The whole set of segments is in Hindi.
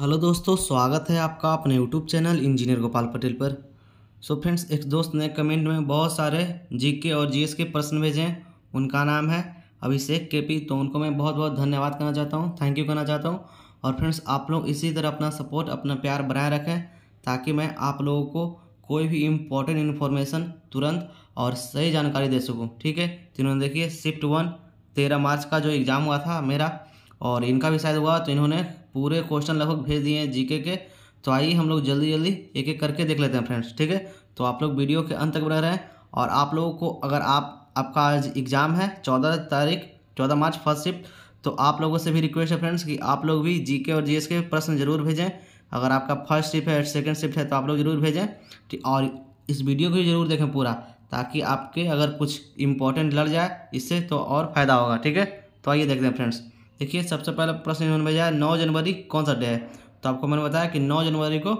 हेलो दोस्तों स्वागत है आपका अपने YouTube channel engineer Gopal Patel पर सो so फ्रेंड्स एक दोस्त ने कमेंट में बहुत सारे जीके और जीएस के प्रश्न भेजे हैं उनका नाम है अभिषेक के पी तो उनको मैं बहुत बहुत धन्यवाद करना चाहता हूँ थैंक यू करना चाहता हूँ और फ्रेंड्स आप लोग इसी तरह अपना सपोर्ट अपना प्यार बनाए रखें ताकि मैं आप लोगों को कोई भी इम्पोर्टेंट इन्फॉर्मेशन तुरंत और सही जानकारी दे सकूँ ठीक है तीनों देखिए शिफ्ट वन तेरह मार्च का जो एग्ज़ाम हुआ था मेरा और इनका भी शायद हुआ तो इन्होंने पूरे क्वेश्चन लगभग भेज दिए हैं जीके के तो आइए हम लोग जल्दी जल्दी एक एक करके देख लेते हैं फ्रेंड्स ठीक है तो आप लोग वीडियो के अंत तक बना रहें और आप लोगों को अगर आप आपका आज एग्ज़ाम है चौदह तारीख चौदह मार्च फर्स्ट शिफ्ट तो आप लोगों से भी रिक्वेस्ट है फ्रेंड्स कि आप लोग भी जी और जी के प्रश्न जरूर भेजें अगर आपका फर्स्ट शिफ्ट है सेकेंड शिफ्ट है तो आप लोग जरूर भेजें और इस वीडियो को जरूर देखें पूरा ताकि आपके अगर कुछ इंपॉर्टेंट लड़ जाए इससे तो और फ़ायदा होगा ठीक है तो आइए देखते हैं फ्रेंड्स देखिए सबसे पहला प्रश्न इन्होंने भेजा है नौ जनवरी कौन सा डे है तो आपको मैंने बताया कि नौ जनवरी को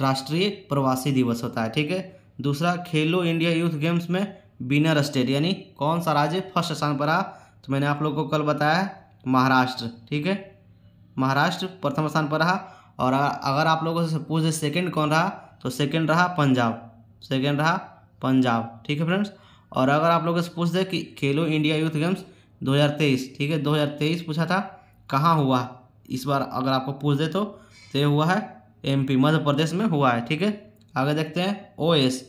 राष्ट्रीय प्रवासी दिवस होता है ठीक है दूसरा Khelo India Youth Games winner बिनर स्टेट यानी कौन सा राज्य फर्स्ट स्थान पर रहा तो मैंने आप लोग को कल बताया महाराष्ट्र ठीक है महाराष्ट्र प्रथम स्थान पर रहा और अगर आप लोगों से पूछे सेकंड कौन रहा तो सेकंड रहा पंजाब सेकंड रहा पंजाब ठीक है फ्रेंड्स और अगर आप लोगों से पूछ दे कि खेलो इंडिया यूथ गेम्स 2023 ठीक है 2023 पूछा था कहाँ हुआ इस बार अगर आपको पूछ दे तो, तो ये हुआ है एमपी मध्य प्रदेश में हुआ है ठीक है आगे देखते हैं O S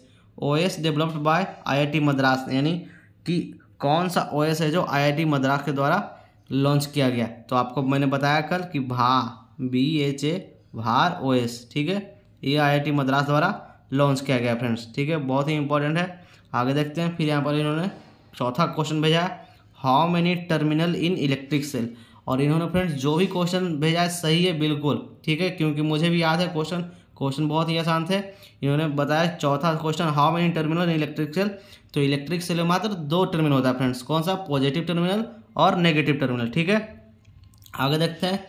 O S developed by IIT Madras यानी कि कौन सा ओ एस है जो आईआईटी मद्रास के द्वारा लॉन्च किया गया तो आपको मैंने बताया कल कि भा बी एच ए भार ओ एस ठीक है ये टी मद्रास द्वारा लॉन्च किया गया फ्रेंड्स ठीक है बहुत ही इंपॉर्टेंट है आगे देखते हैं फिर यहाँ पर इन्होंने चौथा क्वेश्चन भेजा है how many terminal in electric cell और इन्होंने फ्रेंड्स जो भी क्वेश्चन भेजा है सही है बिल्कुल ठीक है क्योंकि मुझे भी याद है क्वेश्चन क्वेश्चन बहुत ही आसान थे इन्होंने बताया चौथा question how many terminal in electric cell तो इलेक्ट्रिक सेल में मात्र दो टर्मिनल होता है फ्रेंड्स कौन सा पॉजिटिव टर्मिनल और नेगेटिव टर्मिनल ठीक है आगे देखते हैं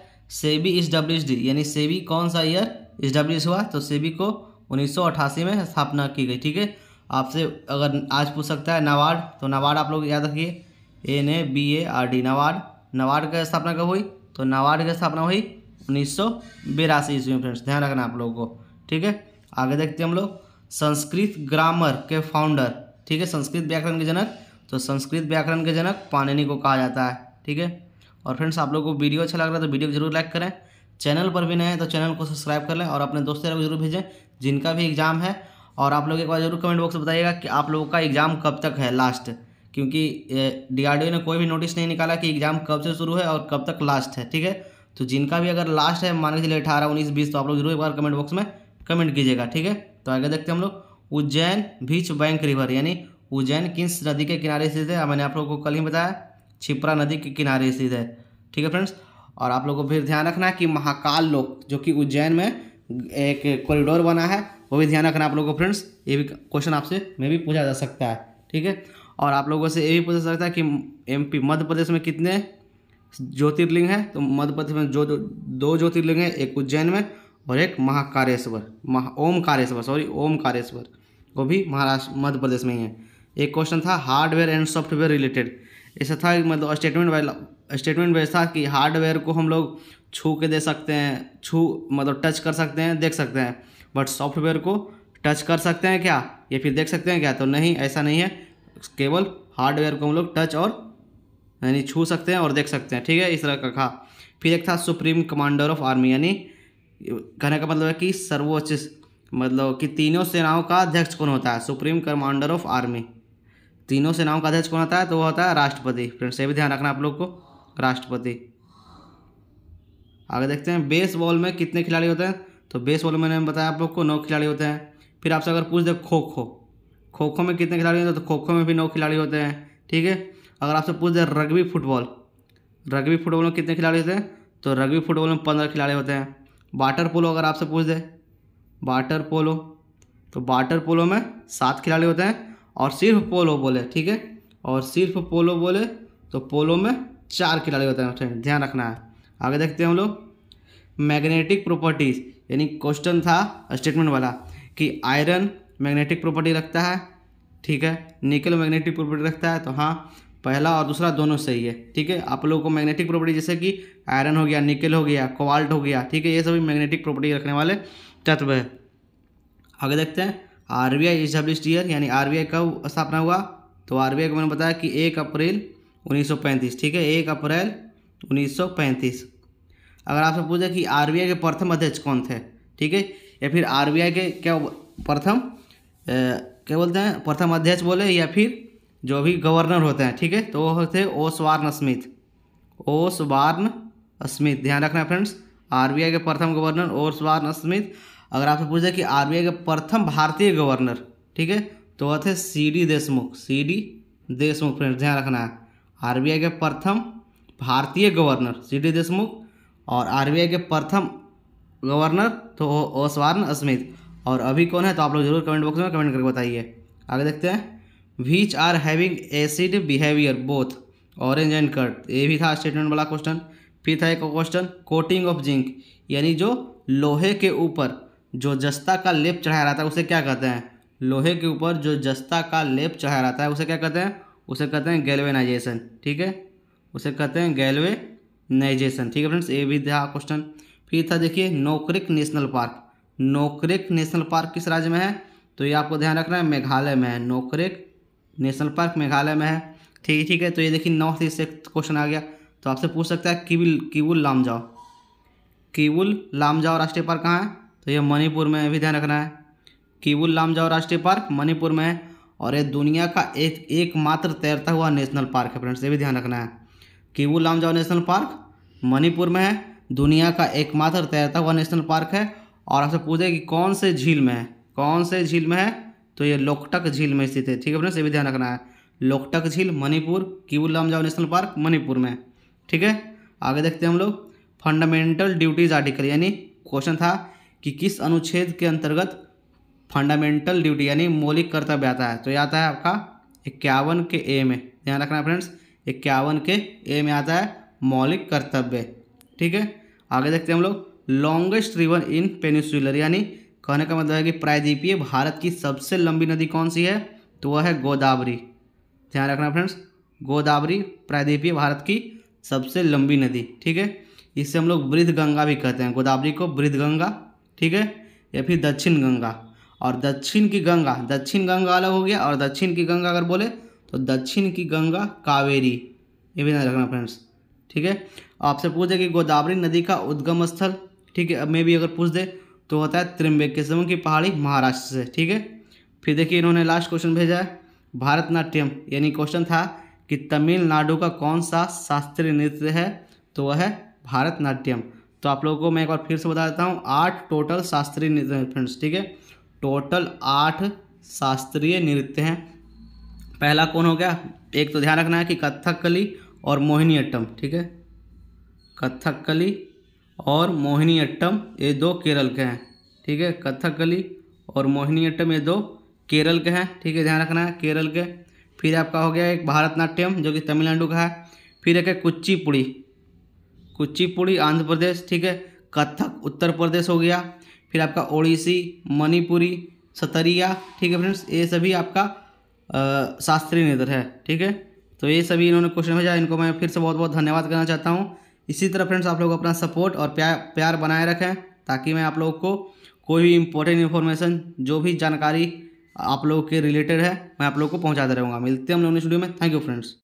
सेबी इस डब्ल्यू डी यानी सेबी कौन सा ईयर इस डब्ल्यू हुआ तो सेबी को उन्नीस में स्थापना की गई ठीक है आपसे अगर आज पूछ सकता है नाबार्ड तो नाबार्ड आप लोग याद रखिए N A B A R D NABARD NABARD की स्थापना कब हुई तो नवाड की स्थापना हुई उन्नीस सौ बिरासी ईस्वी में फ्रेंड्स ध्यान रखना आप लोगों को ठीक है आगे देखते हैं हम लोग संस्कृत ग्रामर के फाउंडर ठीक है संस्कृत व्याकरण के जनक तो संस्कृत व्याकरण के जनक पाणिनि को कहा जाता है ठीक है और फ्रेंड्स आप लोग को वीडियो अच्छा लग रहा है तो वीडियो को जरूर लाइक करें चैनल पर भी नए हैं तो चैनल को सब्सक्राइब कर लें और अपने दोस्तों को जरूर भेजें जिनका भी एग्ज़ाम है और आप लोग एक बार जरूर कमेंट बॉक्स में बताइएगा कि आप लोगों का एग्ज़ाम कब तक है लास्ट क्योंकि डीआरडीओ ने कोई भी नोटिस नहीं निकाला कि एग्ज़ाम कब से शुरू है और कब तक लास्ट है ठीक है तो जिनका भी अगर लास्ट है मान के चलिए अठारह उन्नीस बीस तो आप लोग जरूर एक बार कमेंट बॉक्स में कमेंट कीजिएगा ठीक है तो आगे देखते हैं हम लोग उज्जैन भीच बैंक रिवर यानी उज्जैन किस नदी के किनारे स्थित है मैंने आप लोगों को कल ही बताया छिपरा नदी के किनारे स्थित है ठीक है फ्रेंड्स और आप लोगों को फिर ध्यान रखना है कि महाकाल लोक जो कि उज्जैन में एक कॉरिडोर बना है वो भी ध्यान रखना आप लोगों को फ्रेंड्स ये भी क्वेश्चन आपसे में भी पूछा जा सकता है ठीक है और आप लोगों से ये भी पूछा सकता है कि एमपी मध्य प्रदेश में कितने ज्योतिर्लिंग हैं तो मध्य प्रदेश में जो दो ज्योतिर्लिंग हैं एक उज्जैन में और एक महाकारेश्वर महा ओमकारेश्वर सॉरी ओमकारेश्वर वो भी महाराष्ट्र मध्य प्रदेश में ही है एक क्वेश्चन था हार्डवेयर एंड सॉफ्टवेयर रिलेटेड ऐसा था मतलब स्टेटमेंट वाला स्टेटमेंट वैसा था कि हार्डवेयर को हम लोग छू के दे सकते हैं छू मतलब टच कर सकते हैं देख सकते हैं बट सॉफ्टवेयर को टच कर सकते हैं क्या या फिर देख सकते हैं क्या तो नहीं ऐसा नहीं है केवल हार्डवेयर को हम लोग टच और यानी छू सकते हैं और देख सकते हैं ठीक है इस तरह का कहा फिर एक था सुप्रीम कमांडर ऑफ आर्मी यानी कहने का मतलब है कि सर्वोच्च मतलब कि तीनों सेनाओं का अध्यक्ष कौन होता है सुप्रीम कमांडर ऑफ आर्मी तीनों सेनाओं का अध्यक्ष कौन होता है तो वो होता है राष्ट्रपति फ्रेंड्स ये भी ध्यान रखना आप लोग को राष्ट्रपति आगे देखते हैं बेस बॉल में कितने खिलाड़ी होते हैं तो बेस बॉल में मैंने बताया आप लोग को नौ खिलाड़ी होते हैं फिर आपसे अगर पूछ दे खो खो खो खो में कितने खिलाड़ी होते हैं तो खो खो में भी नौ खिलाड़ी होते हैं ठीक है अगर आपसे पूछ दें रग्बी फुटबॉल रग्बी फुटबॉल में कितने खिलाड़ी होते हैं तो रग्बी फुटबॉल में पंद्रह खिलाड़ी होते हैं वाटर पोलो अगर आपसे पूछ दे वाटर पोलो तो वाटर पोलो में सात खिलाड़ी होते हैं और सिर्फ पोलो बोले ठीक है और सिर्फ पोलो बोले तो पोलो में चार खिलाड़ी होते हैं फ्रेंड ध्यान रखना है आगे देखते हैं हम लोग मैग्नेटिक प्रॉपर्टीज़ यानी क्वेश्चन था स्टेटमेंट वाला कि आयरन मैग्नेटिक प्रॉपर्टी रखता है ठीक है निकल मैग्नेटिक प्रॉपर्टी रखता है तो हाँ पहला और दूसरा दोनों सही है ठीक है आप लोगों को मैग्नेटिक प्रॉपर्टी जैसे कि आयरन हो गया निकल हो गया कोवाल्ट हो गया ठीक है ये सभी मैग्नेटिक प्रॉपर्टी रखने वाले तत्व है आगे देखते हैं R B I establish year यानी आर बी आई कब स्थापना हुआ तो आर बी आई को मैंने बताया कि एक अप्रैल पैंतीस ठीक है एक अप्रैल पैंतीस अगर आपसे पूछे कि आर बी आई के प्रथम अध्यक्ष कौन थे ठीक है या फिर आर बी आई के क्या प्रथम क्या बोलते हैं प्रथम अध्यक्ष बोले या फिर जो भी गवर्नर होते हैं ठीक है तो वो होते हैं ओसवार्न स्मिथ ओसवार्न स्मिथ ध्यान रखना फ्रेंड्स आरबीआई के प्रथम गवर्नर ओसवार्न स्मिथ अगर आपसे पूछे कि आरबीआई के प्रथम भारतीय गवर्नर ठीक है तो वह थे C D Deshmukh C D Deshmukh friends ध्यान रखना है आर के प्रथम भारतीय गवर्नर सी डी देशमुख और आर के प्रथम गवर्नर तो ओसवार्न स्मिथ और अभी कौन है तो आप लोग जरूर कमेंट बॉक्स में कमेंट करके बताइए आगे देखते हैं which are having acid behaviour both orange and curd ये भी था स्टेटमेंट वाला क्वेश्चन फिर था एक क्वेश्चन कोटिंग ऑफ जिंक यानी जो लोहे के ऊपर जो जस्ता का लेप चढ़ाया रहता है उसे क्या कहते हैं लोहे के ऊपर जो जस्ता का लेप चढ़ाया रहता है उसे क्या कहते हैं उसे कहते हैं गैलवेनाइजेशन ठीक है उसे कहते हैं गैलवेनाइजेशन ठीक है फ्रेंड्स ये भी था क्वेश्चन फिर था देखिए Nokrek National Park Nokrek National Park किस राज्य में है तो ये आपको ध्यान रखना है मेघालय में है नोकरेक नेशनल पार्क मेघालय में है ठीक है ठीक है तो ये देखिए ईस्ट से क्वेश्चन आ गया तो आपसे पूछ सकता है किबुल किबुल लामजाओ किबुल लामजाओ राष्ट्रीय पार्क कहाँ है तो ये मणिपुर में भी ध्यान रखना है किबुल लामजाओ राष्ट्रीय पार्क मणिपुर में है और ये दुनिया का एक एकमात्र तैरता हुआ नेशनल पार्क है फ्रेंड्स ये भी ध्यान रखना है किबुल लामजाओ नेशनल पार्क मणिपुर में है दुनिया का एकमात्र तैरता हुआ नेशनल पार्क है और आपसे पूछे कि कौन से झील में है कौन से झील में है तो ये लोकटक झील में स्थित है ठीक है फ्रेंड्स ये भी ध्यान रखना है लोकटक झील मणिपुर जाओ नेशनल पार्क मणिपुर में ठीक है आगे देखते हैं हम लोग फंडामेंटल ड्यूटीज़ आर्टिकल यानी क्वेश्चन था कि किस अनुच्छेद के अंतर्गत फंडामेंटल ड्यूटी यानी मौलिक कर्तव्य आता है तो ये आता है आपका इक्यावन के ए में ध्यान रखना है फ्रेंड्स इक्यावन के ए में आता है मौलिक कर्तव्य ठीक है आगे देखते हैं हम लोग लॉन्गेस्ट रिवर इन पेनिसुलर यानी कहने का मतलब है कि प्रायद्वीपीय भारत की सबसे लंबी नदी कौन सी है तो वह है गोदावरी ध्यान रखना फ्रेंड्स गोदावरी प्रायद्वीपीय भारत की सबसे लंबी नदी ठीक है इसे हम लोग वृद्ध गंगा भी कहते हैं गोदावरी को वृद्ध गंगा ठीक है या फिर दक्षिण गंगा और दक्षिण की गंगा दक्षिण गंगा अलग हो गया और दक्षिण की गंगा अगर बोले तो दक्षिण की गंगा कावेरी ये भी ध्यान रखना फ्रेंड्स ठीक है आपसे पूछे कि गोदावरी नदी का उद्गम स्थल ठीक है अब मे भी अगर पूछ दे तो होता है त्रिम्बकेश्वर की पहाड़ी महाराष्ट्र से ठीक है फिर देखिए इन्होंने लास्ट क्वेश्चन भेजा है भारतनाट्यम यानी क्वेश्चन था कि तमिलनाडु का कौन सा शास्त्रीय नृत्य है तो वह है भारतनाट्यम तो आप लोगों को मैं एक बार फिर से बता देता हूँ आठ टोटल शास्त्रीय नृत्य फ्रेंड्स ठीक है टोटल आठ शास्त्रीय नृत्य हैं पहला कौन हो गया एक तो ध्यान रखना है कि कथकली और मोहिनीअट्टम ठीक है कथकली और मोहिनीअट्टम ये दो केरल के हैं ठीक है कथकली और मोहिनीअट्टम ये दो केरल के हैं ठीक है ध्यान रखना है केरल के फिर आपका हो गया एक भारतनाट्यम जो कि तमिलनाडु का है फिर एक है कुचिपुड़ी कुच्चीपुड़ी आंध्र प्रदेश ठीक है कथक उत्तर प्रदेश हो गया फिर आपका ओडिसी मणिपुरी सतरिया ठीक है फ्रेंड्स ये सभी आपका शास्त्रीय नृत्य है ठीक है तो ये सभी इन्होंने क्वेश्चन भेजा इनको मैं फिर से बहुत बहुत धन्यवाद करना चाहता हूँ इसी तरह फ्रेंड्स आप लोग अपना सपोर्ट और प्यार प्यार बनाए रखें ताकि मैं आप लोग को कोई भी इम्पोर्टेंट इन्फॉर्मेशन जो भी जानकारी आप लोगों के रिलेटेड है मैं आप लोग को पहुँचाते रहूँगा मिलते हैं हम लोग ने स्टूडियो में थैंक यू फ्रेंड्स